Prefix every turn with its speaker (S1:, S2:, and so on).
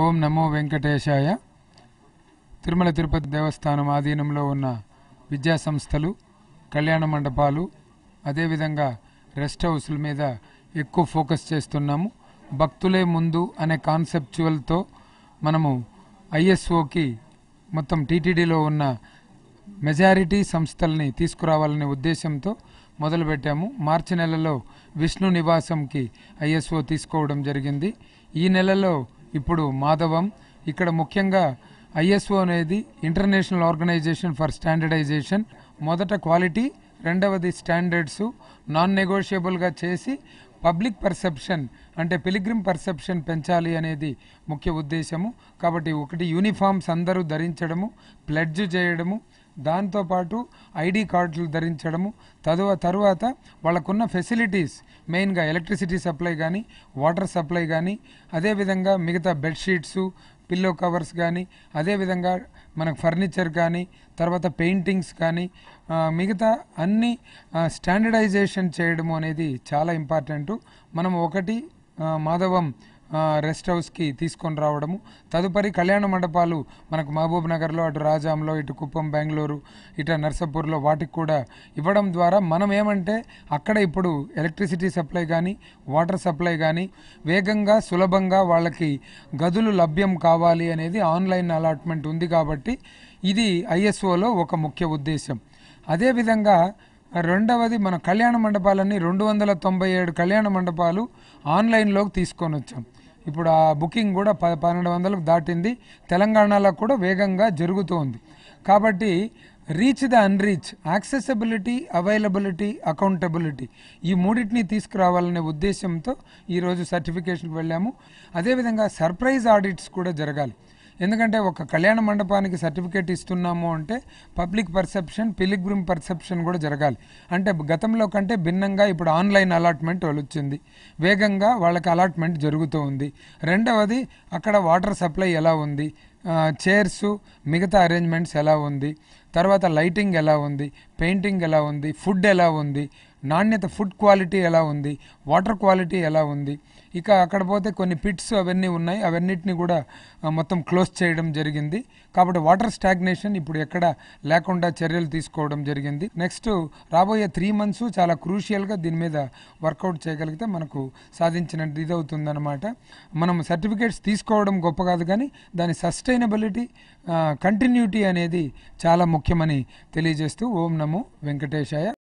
S1: ఓం నమో వెంకటేశాయ తిరుమల తిరుపతి దేవస్థానం ఆధీనంలో ఉన్న విద్యా సంస్థలు కళ్యాణ మండపాలు అదేవిధంగా రెస్ట్ హౌస్ల మీద ఎక్కువ ఫోకస్ చేస్తున్నాము భక్తులే ముందు అనే కాన్సెప్చువల్తో మనము ఐఎస్ఓకి మొత్తం టీటీడీలో ఉన్న మెజారిటీ సంస్థల్ని తీసుకురావాలనే ఉద్దేశంతో మొదలుపెట్టాము మార్చి నెలలో విష్ణు నివాసంకి ఐఎస్ఓ తీసుకోవడం జరిగింది ఈ నెలలో ఇప్పుడు మాధవం ఇక్కడ ముఖ్యంగా ఐఎస్ఓ అనేది ఇంటర్నేషనల్ ఆర్గనైజేషన్ ఫర్ స్టాండర్డైజేషన్ మొదట క్వాలిటీ రెండవది స్టాండర్డ్స్ నాన్ నెగోషియబుల్గా చేసి పబ్లిక్ పర్సెప్షన్ అంటే పిలిగ్రిమ్ పర్సెప్షన్ పెంచాలి అనేది ముఖ్య ఉద్దేశము కాబట్టి ఒకటి యూనిఫామ్స్ అందరూ ధరించడము ప్లెడ్జ్ చేయడము దాంతోపాటు ఐడి కార్డులు ధరించడము తదువ తరువాత వాళ్ళకున్న ఫెసిలిటీస్ మెయిన్గా ఎలక్ట్రిసిటీ సప్లై కానీ వాటర్ సప్లై కానీ అదేవిధంగా మిగతా బెడ్షీట్స్ పిల్లో కవర్స్ కానీ అదేవిధంగా మనకు ఫర్నిచర్ కానీ తర్వాత పెయింటింగ్స్ కానీ మిగతా అన్ని స్టాండర్డైజేషన్ చేయడము అనేది చాలా ఇంపార్టెంటు మనం ఒకటి మాధవం రెస్ట్ హౌస్కి తీసుకొని రావడము తదుపరి కళ్యాణ మండపాలు మనకు మహబూబ్ నగర్లో అటు రాజాంలో ఇటు కుప్పం బెంగళూరు ఇటు నర్సాపూర్లో వాటికి కూడా ఇవ్వడం ద్వారా మనం ఏమంటే అక్కడ ఇప్పుడు ఎలక్ట్రిసిటీ సప్లై కానీ వాటర్ సప్లై కానీ వేగంగా సులభంగా వాళ్ళకి గదులు లభ్యం కావాలి అనేది ఆన్లైన్ అలాట్మెంట్ ఉంది కాబట్టి ఇది ఐఎస్ఓలో ఒక ముఖ్య ఉద్దేశం అదేవిధంగా రెండవది మన కళ్యాణ మండపాలన్నీ రెండు వందల తొంభై ఏడు కళ్యాణ మండపాలు ఆన్లైన్లోకి తీసుకొని వచ్చాం ఇప్పుడు ఆ బుకింగ్ కూడా ప పన్నెండు వందలకు దాటింది తెలంగాణలో కూడా వేగంగా జరుగుతోంది కాబట్టి reach the unreach accessibility availability accountability ఈ మూడింటిని తీసుకురావాలనే ఉద్దేశంతో ఈరోజు సర్టిఫికేషన్కి వెళ్ళాము అదేవిధంగా సర్ప్రైజ్ ఆడిట్స్ కూడా జరగాలి ఎందుకంటే ఒక కళ్యాణ మండపానికి సర్టిఫికేట్ ఇస్తున్నాము అంటే పబ్లిక్ పర్సెప్షన్ పిలిగ్రిమ్ పర్సెప్షన్ కూడా జరగాలి అంటే గతంలో కంటే భిన్నంగా ఇప్పుడు ఆన్లైన్ అలాట్మెంట్ వచ్చింది వేగంగా వాళ్ళకి అలాట్మెంట్ జరుగుతూ ఉంది రెండవది అక్కడ వాటర్ సప్లై ఎలా ఉంది చైర్స్ మిగతా అరేంజ్మెంట్స్ ఎలా ఉంది తర్వాత లైటింగ్ ఎలా ఉంది పెయింటింగ్ ఎలా ఉంది ఫుడ్ ఎలా ఉంది నాణ్యత ఫుడ్ క్వాలిటీ ఎలా ఉంది వాటర్ క్వాలిటీ ఎలా ఉంది ఇక అక్కడ పోతే కొన్ని పిట్స్ అవన్నీ ఉన్నాయి అవన్నిటిని కూడా మొత్తం క్లోజ్ చేయడం జరిగింది కాబట్టి వాటర్ స్టాగ్నేషన్ ఇప్పుడు ఎక్కడ లేకుండా చర్యలు తీసుకోవడం జరిగింది నెక్స్ట్ రాబోయే త్రీ మంత్స్ చాలా క్రూషియల్గా దీని మీద వర్కౌట్ చేయగలిగితే మనకు సాధించిన ఇది అవుతుందన్నమాట మనం సర్టిఫికేట్స్ తీసుకోవడం గొప్ప కాదు కానీ దాని సస్టైనబిలిటీ కంటిన్యూటీ అనేది చాలా ముఖ్యమని తెలియజేస్తూ ఓం నమో వెంకటేశాయ